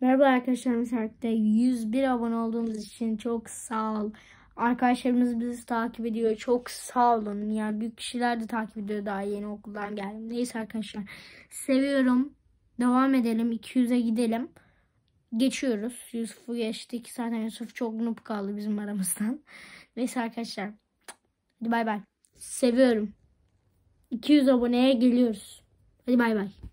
Merhaba arkadaşlarımız birlikte 101 abone olduğumuz için çok sağ ol. Arkadaşlarımız bizi takip ediyor. Çok sağ olun. Yani büyük kişiler de takip ediyor daha yeni okuldan geldim. Neyse arkadaşlar. Seviyorum. Devam edelim. 200'e gidelim. Geçiyoruz. Yusuf'u geçtik. Zaten Yusuf çok nup kaldı bizim aramızdan. Neyse arkadaşlar. Hadi bay bay. Seviyorum. 200 aboneye geliyoruz. Hadi bay bay.